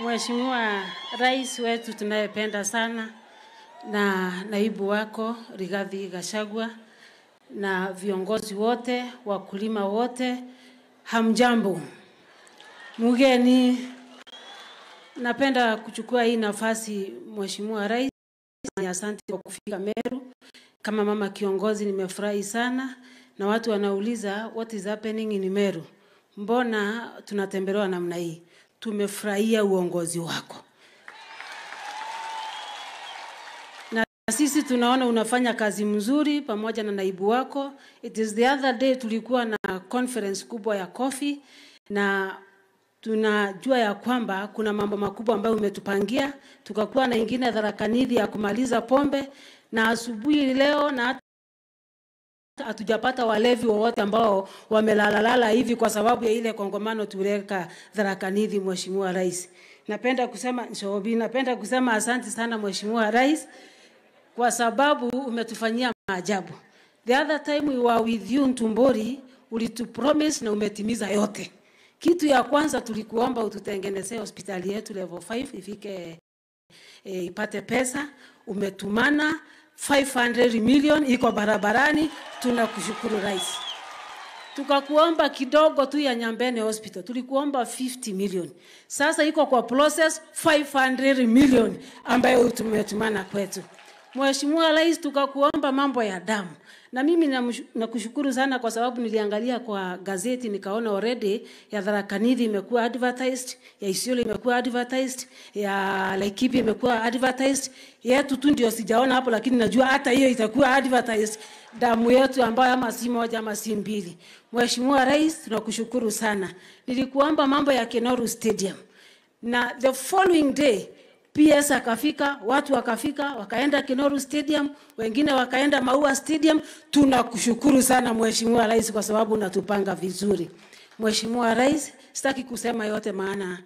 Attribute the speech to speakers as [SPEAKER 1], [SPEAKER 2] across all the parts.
[SPEAKER 1] Mheshimiwa Rais wetu tunayependa sana na naibu wako Rigathi Gachagua na viongozi wote, wakulima wote, hamjambo. mugeni napenda kuchukua hii nafasi Mheshimiwa Rais, asante kwa kufika Meru. Kama mama kiongozi, nimefurahi sana, na watu wanauliza what is happening in Meru, mbona tunatembelewa namna hii? tumefurahia uongozi wako na sisi tunaona unafanya kazi mzuri pamoja na naibu wako. It is the other day tulikuwa na conference kubwa ya kofi na tunajua ya kwamba kuna mambo makubwa ambayo umetupangia. Tukakuwa na ingine dharakanithi ya kumaliza pombe, na asubuhi leo na hatujapata walevi wowote ambao wamelalalala hivi kwa sababu ya ile kongomano tuliweka dharakanidhi, Mheshimiwa Rais. Napenda kusema Shobi, napenda kusema asante sana Mheshimiwa Rais kwa sababu umetufanyia maajabu. The other time we were with you Ntumbori, promise na umetimiza yote. Kitu ya kwanza tulikuomba ututengenezee hospitali yetu level 5 ifike e, ipate pesa, umetumana 500 million iko barabarani. Tunakushukuru rais, tukakuomba kidogo tu ya Nyambene Hospital, tulikuomba 50 million, sasa iko kwa process 500 million ambayo tumetumana kwetu. Mheshimiwa Rais, tukakuomba mambo ya damu, na mimi nakushukuru na sana kwa sababu niliangalia kwa gazeti nikaona already ya Tharaka Nithi imekuwa advertised, ya Isiolo imekuwa advertised, ya Laikipia imekuwa advertised. Yetu tu ndio sijaona hapo, lakini najua hata hiyo itakuwa advertised, damu yetu ambayo ama si moja ama si mbili. Mheshimiwa Rais, tunakushukuru sana. Nilikuomba mambo ya Kenoru Stadium na the following day PS akafika, watu wakafika, wakaenda Kinoru Stadium, wengine wakaenda Maua Stadium. Tunakushukuru sana Mheshimiwa Rais kwa sababu unatupanga vizuri. Mheshimiwa Rais, sitaki kusema yote maana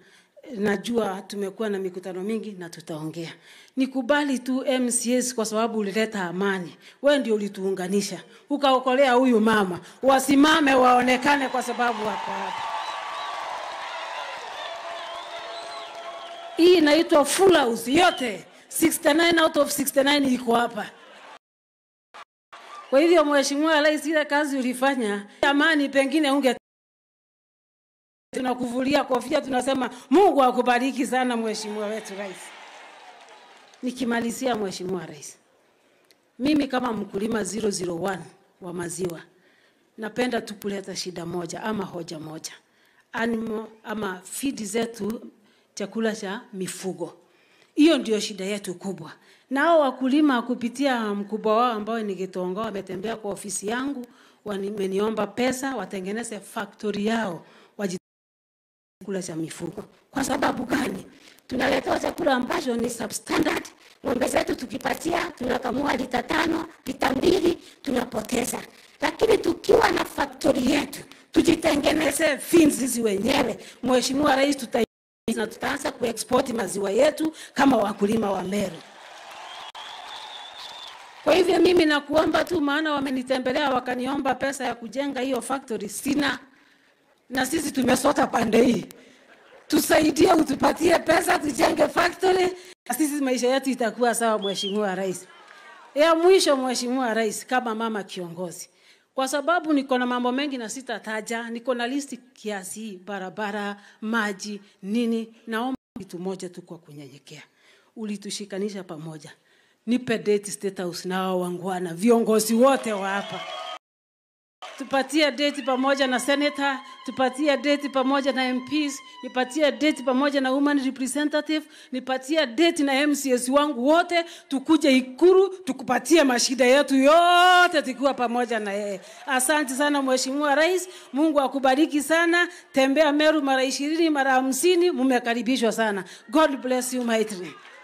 [SPEAKER 1] najua tumekuwa na mikutano mingi na tutaongea. Nikubali tu MCS kwa sababu ulileta amani. we ndio ulituunganisha, ukaokolea huyu mama. Wasimame waonekane kwa sababu wako hapa. hii inaitwa full house yote 69 out of 69 iko hapa. Kwa hivyo Mheshimiwa Rais, ile kazi ulifanya, amani, pengine unge tunakuvulia kofia, tunasema Mungu akubariki sana mheshimiwa wetu rais. Nikimalizia mheshimiwa rais, mimi kama mkulima 001 wa maziwa napenda tu kuleta shida moja ama hoja moja, animal ama feed zetu chakula cha mifugo. Hiyo ndio shida yetu kubwa. Na hao wakulima kupitia mkubwa wao ambao ni Gitongo wametembea kwa ofisi yangu, wameniomba pesa watengeneze factory yao chakula cha mifugo. Kwa sababu gani? Tunaletewa chakula ambacho ni substandard. Ng'ombe zetu tukipatia, tunakamua lita tano, lita mbili, tunapoteza. Lakini tukiwa na factory yetu, tujitengenezee fins sisi wenyewe. Mheshimiwa Rais tuta na tutaanza kuexport maziwa yetu kama wakulima wa Meru. Kwa hivyo mimi nakuomba tu, maana wamenitembelea wakaniomba pesa ya kujenga hiyo factory, sina na sisi tumesota pande hii, tusaidie, utupatie pesa tujenge factory na sisi maisha yetu itakuwa sawa. Mheshimiwa Rais, ya mwisho, Mheshimiwa Rais, kama mama kiongozi kwa sababu niko na mambo mengi na sitataja. Niko na listi kiasi barabara, maji, nini. Naomba kitu moja tu kwa kunyenyekea, ulitushikanisha pamoja, nipe date State House na wangwana, viongozi wote wa hapa tupatie date pamoja na senator, tupatie date pamoja na MPs, nipatie date pamoja na woman representative, nipatie date na MCS wangu wote, tukuje Ikuru tukupatie mashida yetu yote tukiwa pamoja na yeye. Asante sana Mheshimiwa Rais, Mungu akubariki sana. Tembea Meru mara ishirini mara hamsini, mmekaribishwa sana. God bless you my tree.